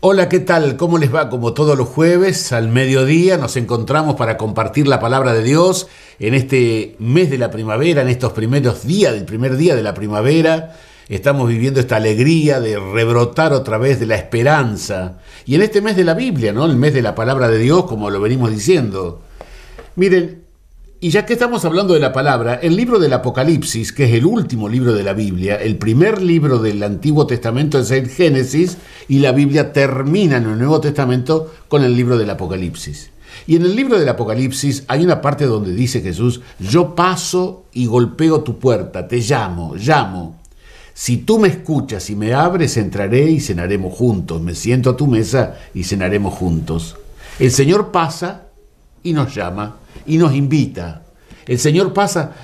Hola, ¿qué tal? ¿Cómo les va? Como todos los jueves, al mediodía nos encontramos para compartir la palabra de Dios en este mes de la primavera, en estos primeros días, del primer día de la primavera. Estamos viviendo esta alegría de rebrotar otra vez de la esperanza. Y en este mes de la Biblia, ¿no? El mes de la palabra de Dios, como lo venimos diciendo. Miren, y ya que estamos hablando de la palabra, el libro del Apocalipsis, que es el último libro de la Biblia, el primer libro del Antiguo Testamento es el Génesis, y la Biblia termina en el Nuevo Testamento con el libro del Apocalipsis. Y en el libro del Apocalipsis hay una parte donde dice Jesús, yo paso y golpeo tu puerta, te llamo, llamo. Si tú me escuchas y me abres, entraré y cenaremos juntos, me siento a tu mesa y cenaremos juntos. El Señor pasa y nos llama y nos invita. El Señor pasa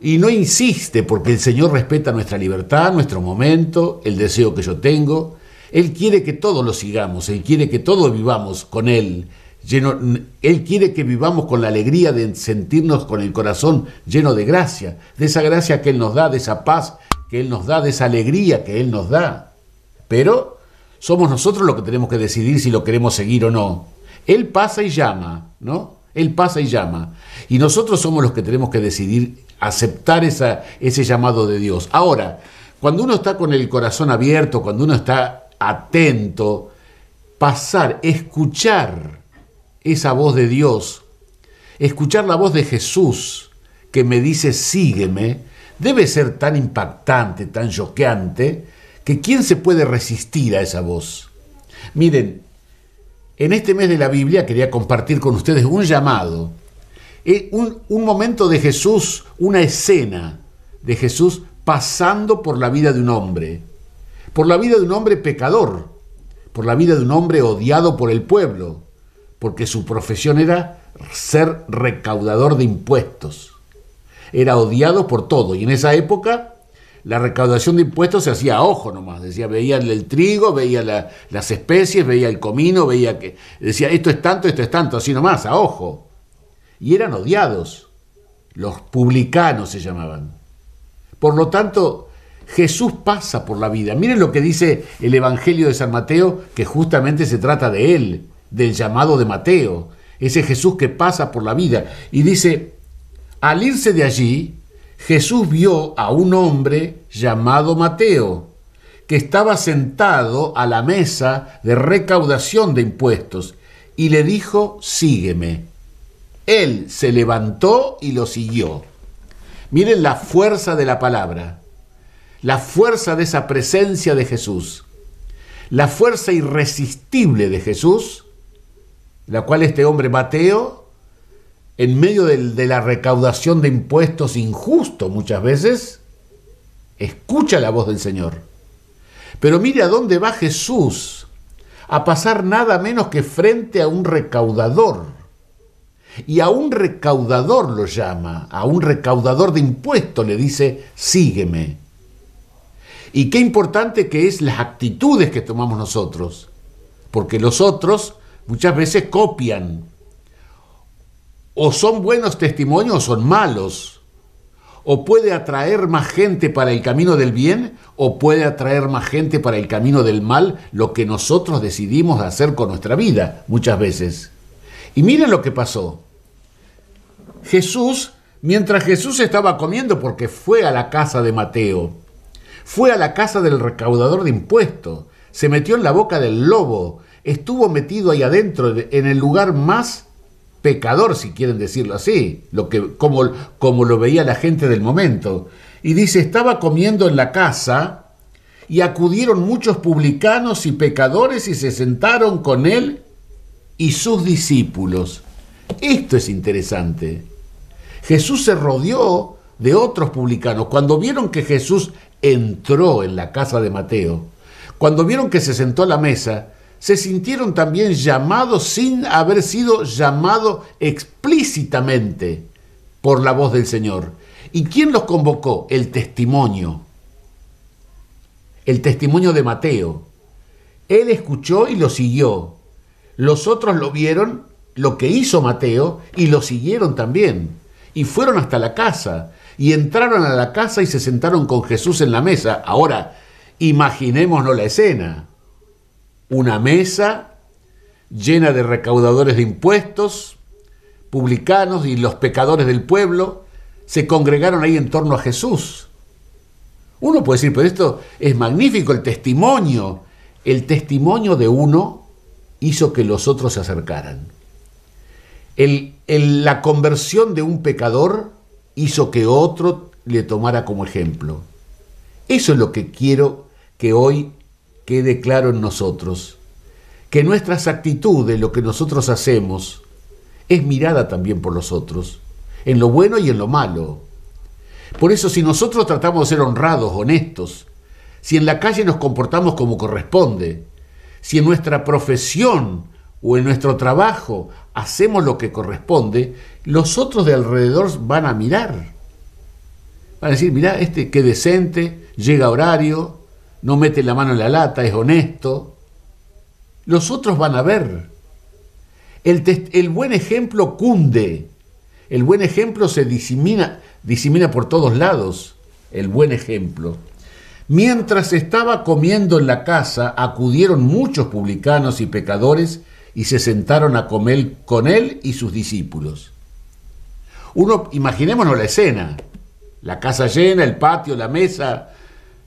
y no insiste porque el Señor respeta nuestra libertad, nuestro momento, el deseo que yo tengo. Él quiere que todos lo sigamos, Él quiere que todos vivamos con Él. Lleno, él quiere que vivamos con la alegría de sentirnos con el corazón lleno de gracia, de esa gracia que Él nos da, de esa paz que Él nos da, de esa alegría que Él nos da. Pero somos nosotros los que tenemos que decidir si lo queremos seguir o no. Él pasa y llama, ¿no? Él pasa y llama. Y nosotros somos los que tenemos que decidir aceptar ese llamado de Dios. Ahora, cuando uno está con el corazón abierto, cuando uno está atento, pasar, escuchar esa voz de Dios, escuchar la voz de Jesús que me dice sígueme, debe ser tan impactante, tan choqueante, que ¿quién se puede resistir a esa voz? Miren, en este mes de la Biblia quería compartir con ustedes un llamado, eh, un, momento de Jesús, una escena de Jesús pasando por la vida de un hombre, por la vida de un hombre pecador, por la vida de un hombre odiado por el pueblo, porque su profesión era ser recaudador de impuestos. Era odiado por todo y en esa época la recaudación de impuestos se hacía a ojo nomás. Decía, veía el trigo, veía las especies, veía el comino, veía que. Decía, esto es tanto, esto es tanto, así nomás, a ojo. Y eran odiados. Los publicanos se llamaban. Por lo tanto, Jesús pasa por la vida. Miren lo que dice el Evangelio de San Mateo, que justamente se trata de él, del llamado de Mateo. Ese Jesús que pasa por la vida. Y dice, al irse de allí, Jesús vio a un hombre llamado Mateo, que estaba sentado a la mesa de recaudación de impuestos, y le dijo, sígueme. Él se levantó y lo siguió. Miren la fuerza de la palabra, la fuerza de esa presencia de Jesús, la fuerza irresistible de Jesús, la cual este hombre Mateo en medio de, la recaudación de impuestos injusto muchas veces, escucha la voz del Señor. Pero mire a dónde va Jesús a pasar nada menos que frente a un recaudador. Y a un recaudador lo llama, a un recaudador de impuestos le dice, sígueme. Y qué importante que es las actitudes que tomamos nosotros, porque los otros muchas veces copian o son buenos testimonios o son malos. O puede atraer más gente para el camino del bien o puede atraer más gente para el camino del mal lo que nosotros decidimos hacer con nuestra vida muchas veces. Y miren lo que pasó. Jesús, mientras Jesús estaba comiendo porque fue a la casa de Mateo, fue a la casa del recaudador de impuestos, se metió en la boca del lobo, estuvo metido ahí adentro en el lugar más pecador, si quieren decirlo así, lo que, como, como lo veía la gente del momento. Y dice, estaba comiendo en la casa y acudieron muchos publicanos y pecadores y se sentaron con él y sus discípulos. Esto es interesante. Jesús se rodeó de otros publicanos. Cuando vieron que Jesús entró en la casa de Mateo, cuando vieron que se sentó a la mesa, se sintieron también llamados sin haber sido llamado explícitamente por la voz del Señor. ¿Y quién los convocó? El testimonio. El testimonio de Mateo. Él escuchó y lo siguió. Los otros lo vieron, lo que hizo Mateo, y lo siguieron también. Y fueron hasta la casa. Y entraron a la casa y se sentaron con Jesús en la mesa. Ahora, imaginémonos la escena una mesa llena de recaudadores de impuestos, publicanos y los pecadores del pueblo, se congregaron ahí en torno a Jesús. Uno puede decir, pero esto es magnífico, el testimonio. El testimonio de uno hizo que los otros se acercaran. la conversión de un pecador hizo que otro le tomara como ejemplo. Eso es lo que quiero que hoy quede claro en nosotros que nuestras actitudes, lo que nosotros hacemos, es mirada también por los otros, en lo bueno y en lo malo. Por eso si nosotros tratamos de ser honrados, honestos, si en la calle nos comportamos como corresponde, si en nuestra profesión o en nuestro trabajo hacemos lo que corresponde, los otros de alrededor van a mirar. Van a decir, mirá, este qué decente, llega horario, no mete la mano en la lata, es honesto. Los otros van a ver. El, buen ejemplo cunde. El buen ejemplo se disemina, disemina por todos lados. El buen ejemplo. Mientras estaba comiendo en la casa, acudieron muchos publicanos y pecadores y se sentaron a comer con él y sus discípulos. Uno, imaginémonos la escena, la casa llena, el patio, la mesa,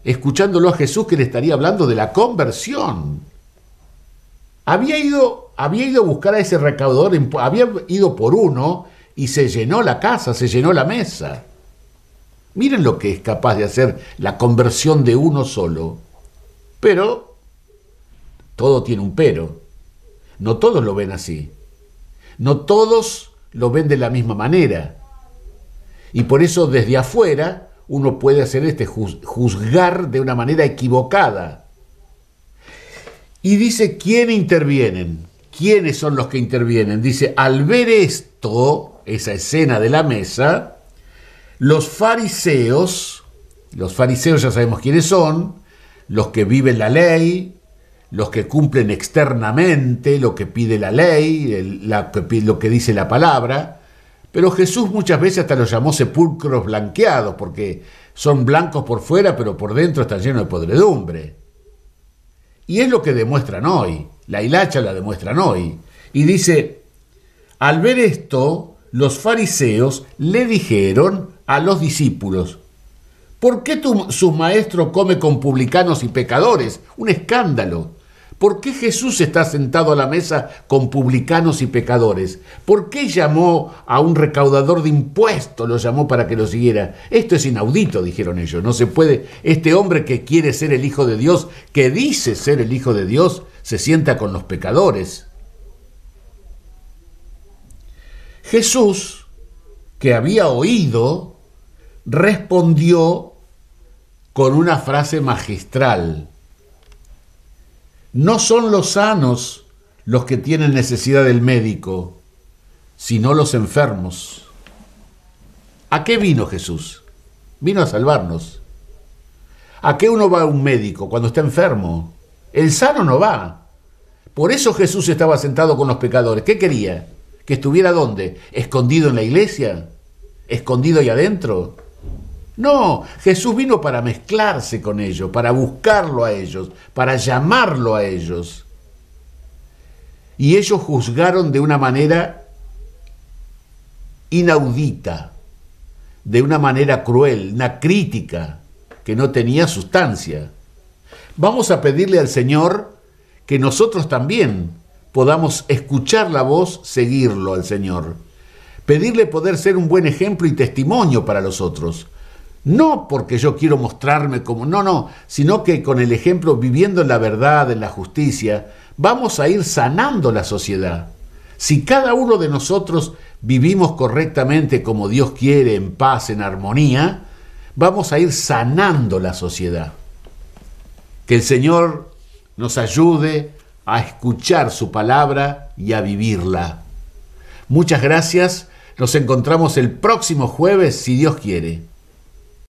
escuchándolo a Jesús que le estaría hablando de la conversión. Había ido, había ido a buscar a ese recaudador, había ido por uno y se llenó la casa, se llenó la mesa. Miren lo que es capaz de hacer la conversión de uno solo. Pero, todo tiene un pero. No todos lo ven así. No todos lo ven de la misma manera. Y por eso desde afuera uno puede hacer este juzgar de una manera equivocada. Y dice, ¿quién intervienen? ¿Quiénes son los que intervienen? Dice, al ver esto, esa escena de la mesa, los fariseos, los fariseos ya sabemos quiénes son, los que viven la ley, los que cumplen externamente lo que pide la ley, lo que dice la palabra, pero Jesús muchas veces hasta los llamó sepulcros blanqueados, porque son blancos por fuera, pero por dentro están llenos de podredumbre. Y es lo que demuestran hoy, la hilacha la demuestran hoy. Y dice, al ver esto, los fariseos le dijeron a los discípulos, ¿por qué tu, su maestro come con publicanos y pecadores? Un escándalo. ¿Por qué Jesús está sentado a la mesa con publicanos y pecadores? ¿Por qué llamó a un recaudador de impuestos, lo llamó para que lo siguiera? Esto es inaudito, dijeron ellos. No se puede, este hombre que quiere ser el Hijo de Dios, que dice ser el Hijo de Dios, se sienta con los pecadores. Jesús, que había oído, respondió con una frase magistral no son los sanos los que tienen necesidad del médico, sino los enfermos. ¿A qué vino Jesús? Vino a salvarnos. ¿A qué uno va a un médico cuando está enfermo? El sano no va. Por eso Jesús estaba sentado con los pecadores. ¿Qué quería? ¿Que estuviera dónde? ¿Escondido en la iglesia? ¿Escondido ahí adentro? No, Jesús vino para mezclarse con ellos, para buscarlo a ellos, para llamarlo a ellos. Y ellos juzgaron de una manera inaudita, de una manera cruel, una crítica que no tenía sustancia. Vamos a pedirle al Señor que nosotros también podamos escuchar la voz, seguirlo al Señor. Pedirle poder ser un buen ejemplo y testimonio para los otros no porque yo quiero mostrarme como, no, no, sino que con el ejemplo, viviendo en la verdad, en la justicia, vamos a ir sanando la sociedad. Si cada uno de nosotros vivimos correctamente como Dios quiere, en paz, en armonía, vamos a ir sanando la sociedad. Que el Señor nos ayude a escuchar su palabra y a vivirla. Muchas gracias. Nos encontramos el próximo jueves, si Dios quiere.